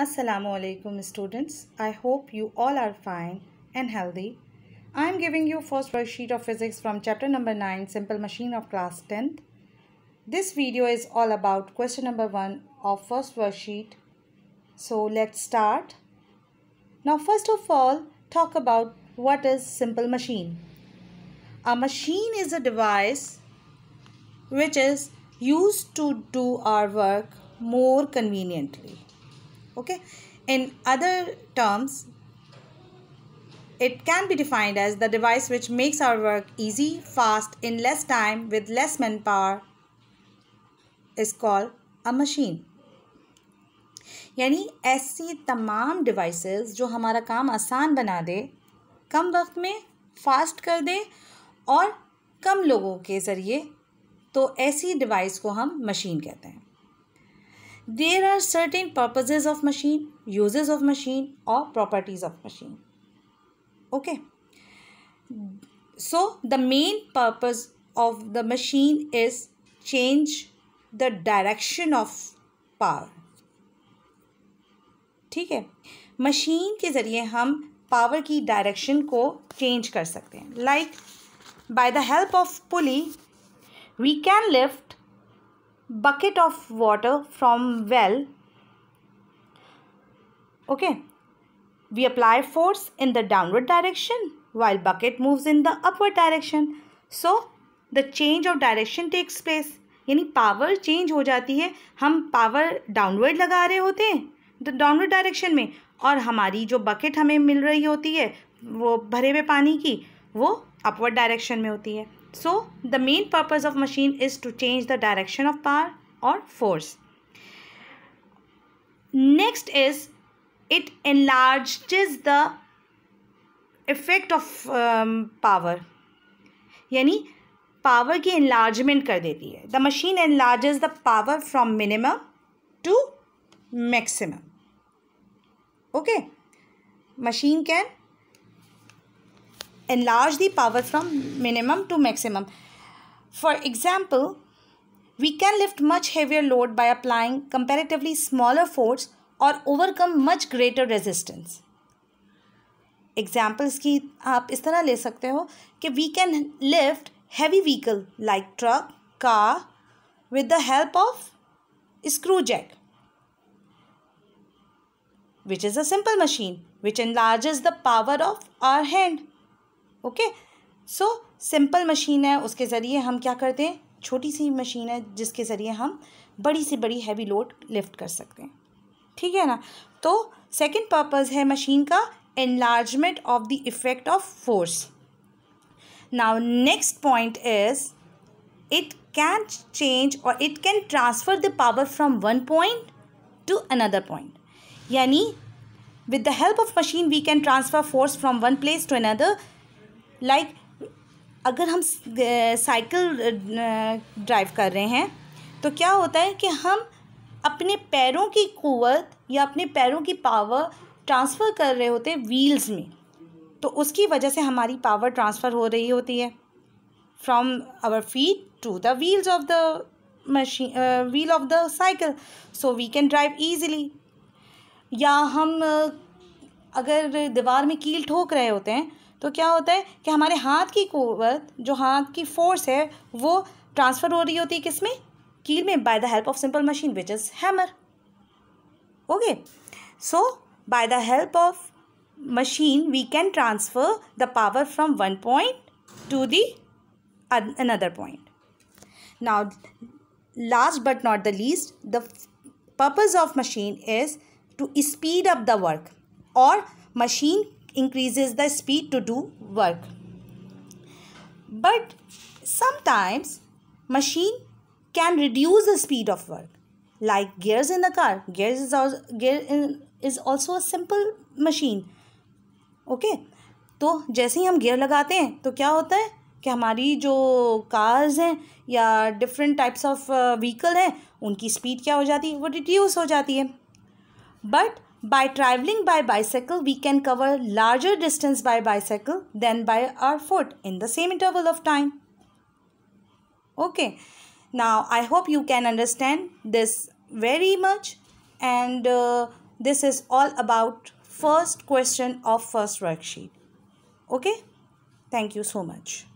Assalamu alaikum students. I hope you all are fine and healthy. I am giving you first worksheet of physics from chapter number 9 simple machine of class 10th. This video is all about question number 1 of first worksheet. So let's start. Now first of all talk about what is simple machine. A machine is a device which is used to do our work more conveniently okay in other terms it can be defined as the device which makes our work easy fast in less time with less manpower is called a machine यानी ऐसी तमाम devices जो हमारा काम आसान बना दे कम वक्त में फास्ट कर दे और कम लोगों के ज़रिए तो ऐसी डिवाइस को हम मशीन कहते हैं there are certain purposes of machine uses of machine or properties of machine okay so the main purpose of the machine is change the direction of power ठीक है मशीन के ज़रिए हम पावर की डायरेक्शन को change कर सकते हैं like by the help of pulley we can lift bucket of water from well okay we apply force in the downward direction while bucket moves in the upward direction so the change of direction takes place यानी power change हो जाती है हम power downward लगा रहे होते हैं तो डाउनवर्ड डायरेक्शन में और हमारी जो बकेट हमें मिल रही होती है वो भरे हुए पानी की वो अपवर्ड डायरेक्शन में होती है So the main purpose of machine is to change the direction of power or force. Next is it enlarges the effect of um, power. Yani power ki enlargement kar deti hai. The machine enlarges the power from minimum to maximum. Okay. Machine can enlarge the power from minimum to maximum. For example, we can lift much heavier load by applying comparatively smaller force or overcome much greater resistance. Examples ki आप इस तरह ले सकते हो we can lift heavy vehicle like truck, car with the help of screw jack, which is a simple machine which enlarges the power of our hand. Okay so simple machine है उसके ज़रिए हम क्या करते हैं छोटी सी मशीन है जिसके ज़रिए हम बड़ी से बड़ी हैवी लोड लिफ्ट कर सकते हैं ठीक है ना तो सेकंड पर्पस है मशीन का enlargement of the effect of force now next point is it can change और it can transfer the power from one point to another point यानी with the help of machine we can transfer force from one place to another like like, अगर हम cycle drive कर रहे हैं तो क्या होता है कि हम अपने पैरों की कुवत या अपने पैरों की पावर ट्रांसफ़र कर रहे होते हैं व्हील्स में तो उसकी वजह से हमारी पावर ट्रांसफ़र हो रही होती है from our feet to the wheels of the machine wheel of the cycle so we can drive easily या हम अगर दीवार में कील ठोक रहे होते हैं तो क्या होता है कि हमारे हाथ की कुत जो हाथ की फोर्स है वो ट्रांसफ़र हो रही होती है किस में कील में by the help of simple machine which is hammer okay so by the help of machine we can transfer the power from one point to the another point now last but not the least the purpose of machine is to speed up the work और machine increases the speed to do work. But sometimes machine can reduce the speed of work. Like gears in the car, gears is also, gear in, is also a simple machine. Okay, तो जैसे ही हम gear लगाते हैं तो क्या होता है कि हमारी जो कार्स हैं या डिफरेंट टाइप्स ऑफ व्हीकल हैं उनकी स्पीड क्या हो जाती है वो रिड्यूस हो जाती है but By traveling by bicycle, we can cover larger distance by bicycle than by our foot in the same interval of time. Okay, now I hope you can understand this very much and uh, this is all about first question of first worksheet. Okay, thank you so much.